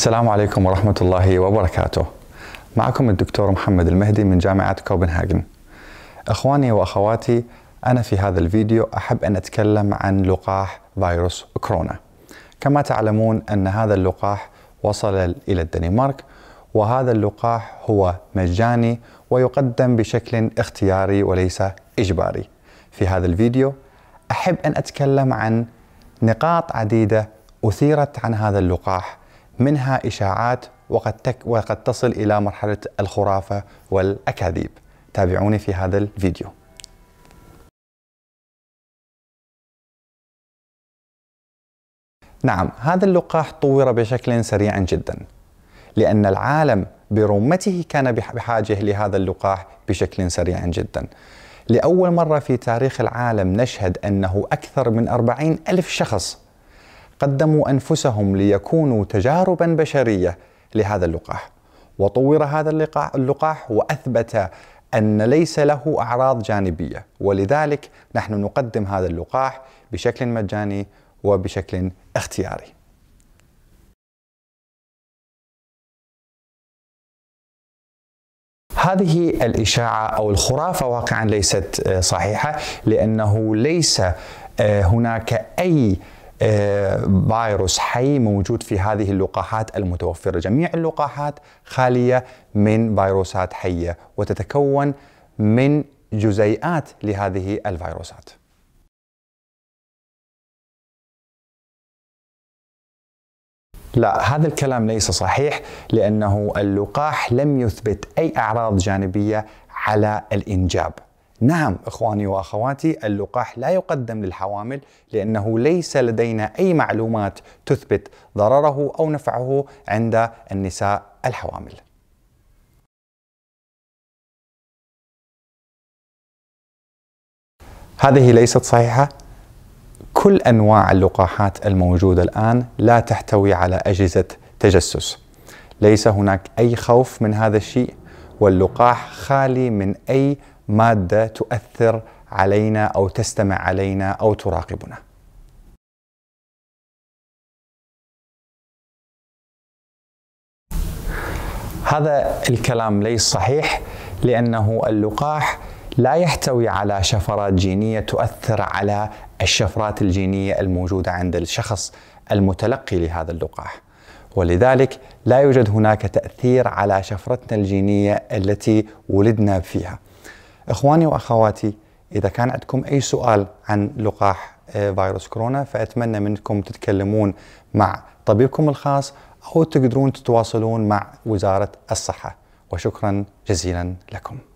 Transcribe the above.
السلام عليكم ورحمة الله وبركاته معكم الدكتور محمد المهدي من جامعة كوبنهاجن أخواني وأخواتي أنا في هذا الفيديو أحب أن أتكلم عن لقاح فيروس كورونا كما تعلمون أن هذا اللقاح وصل إلى الدنمارك وهذا اللقاح هو مجاني ويقدم بشكل اختياري وليس إجباري في هذا الفيديو أحب أن أتكلم عن نقاط عديدة أثيرت عن هذا اللقاح منها إشاعات وقد, تك وقد تصل إلى مرحلة الخرافة والأكاذيب تابعوني في هذا الفيديو نعم هذا اللقاح طور بشكل سريع جدا لأن العالم برمته كان بحاجة لهذا اللقاح بشكل سريع جدا لأول مرة في تاريخ العالم نشهد أنه أكثر من 40 ألف شخص قدموا أنفسهم ليكونوا تجاربا بشرية لهذا اللقاح وطور هذا اللقاح وأثبت أن ليس له أعراض جانبية ولذلك نحن نقدم هذا اللقاح بشكل مجاني وبشكل اختياري هذه الإشاعة أو الخرافة واقعا ليست آه، صحيحة لأنه ليس آه، هناك أي فيروس حي موجود في هذه اللقاحات المتوفرة جميع اللقاحات خالية من فيروسات حية وتتكون من جزيئات لهذه الفيروسات لا هذا الكلام ليس صحيح لأنه اللقاح لم يثبت أي أعراض جانبية على الإنجاب نعم اخواني واخواتي اللقاح لا يقدم للحوامل لانه ليس لدينا اي معلومات تثبت ضرره او نفعه عند النساء الحوامل. هذه ليست صحيحه كل انواع اللقاحات الموجوده الان لا تحتوي على اجهزه تجسس. ليس هناك اي خوف من هذا الشيء واللقاح خالي من اي ماده تؤثر علينا او تستمع علينا او تراقبنا هذا الكلام ليس صحيح لانه اللقاح لا يحتوي على شفرات جينيه تؤثر على الشفرات الجينيه الموجوده عند الشخص المتلقي لهذا اللقاح ولذلك لا يوجد هناك تاثير على شفرتنا الجينيه التي ولدنا فيها اخواني واخواتي اذا كان عندكم اي سؤال عن لقاح آه، فيروس كورونا فاتمنى منكم تتكلمون مع طبيبكم الخاص او تقدرون تتواصلون مع وزاره الصحه وشكرا جزيلا لكم